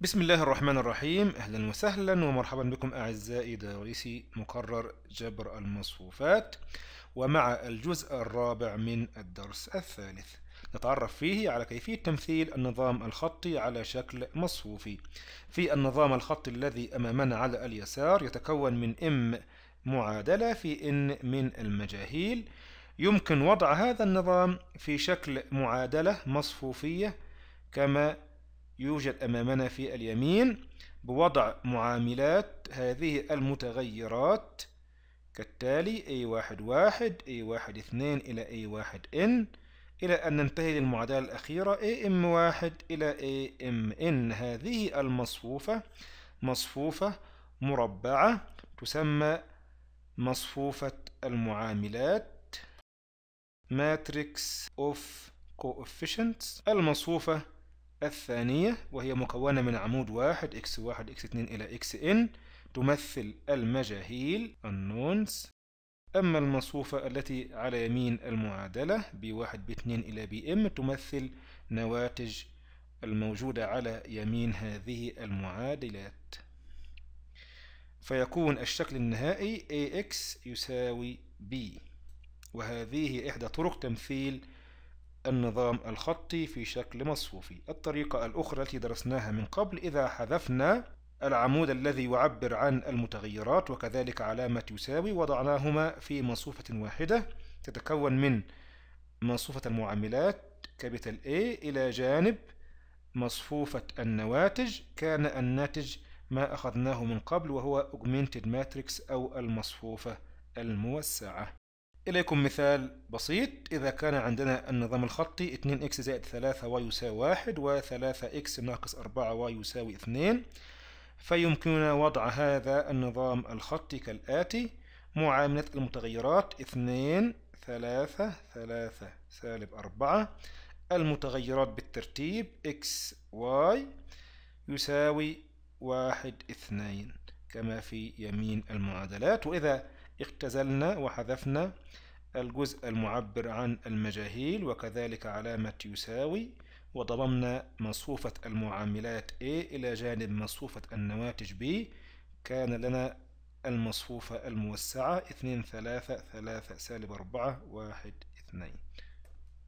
بسم الله الرحمن الرحيم اهلا وسهلا ومرحبا بكم اعزائي دارسي مقرر جبر المصفوفات ومع الجزء الرابع من الدرس الثالث نتعرف فيه على كيفية تمثيل النظام الخطي على شكل مصفوفي في النظام الخطي الذي أمامنا على اليسار يتكون من ام معادلة في ان من المجاهيل يمكن وضع هذا النظام في شكل معادلة مصفوفية كما يوجد أمامنا في اليمين بوضع معاملات هذه المتغيرات كالتالي A1 11 a 12 إلى A1 n إلى أن ننتهي للمعادلة الأخيرة AM1 إلى AMN هذه المصفوفة مصفوفة مربعة تسمى مصفوفة المعاملات matrix of coefficients المصفوفة الثانية وهي مكونة من عمود واحد x1 x2 إلى xn تمثل المجاهيل unknowns أما المصفوفة التي على يمين المعادلة b1 b2 إلى bm تمثل نواتج الموجودة على يمين هذه المعادلات فيكون الشكل النهائي ax يساوي b وهذه إحدى طرق تمثيل النظام الخطي في شكل مصفوفي الطريقة الأخرى التي درسناها من قبل إذا حذفنا العمود الذي يعبر عن المتغيرات وكذلك علامة يساوي وضعناهما في مصفوفة واحدة تتكون من مصفوفة المعاملات كابيتال A إلى جانب مصفوفة النواتج كان الناتج ما أخذناه من قبل وهو augmented matrix أو المصفوفة الموسعة إليكم مثال بسيط إذا كان عندنا النظام الخطي 2x زائد 3y يساوي 1 و3x ناقص 4y يساوي 2 فيمكننا وضع هذا النظام الخطي كالآتي معاملة المتغيرات 2 3 3 سالب 4 المتغيرات بالترتيب x y يساوي 1 2 كما في يمين المعادلات وإذا اختزلنا وحذفنا الجزء المعبر عن المجاهيل وكذلك علامة يساوي وضممنا مصفوفة المعاملات A إلى جانب مصفوفة النواتج B كان لنا المصفوفة الموسعة 2 3 3 سالب 4 1 2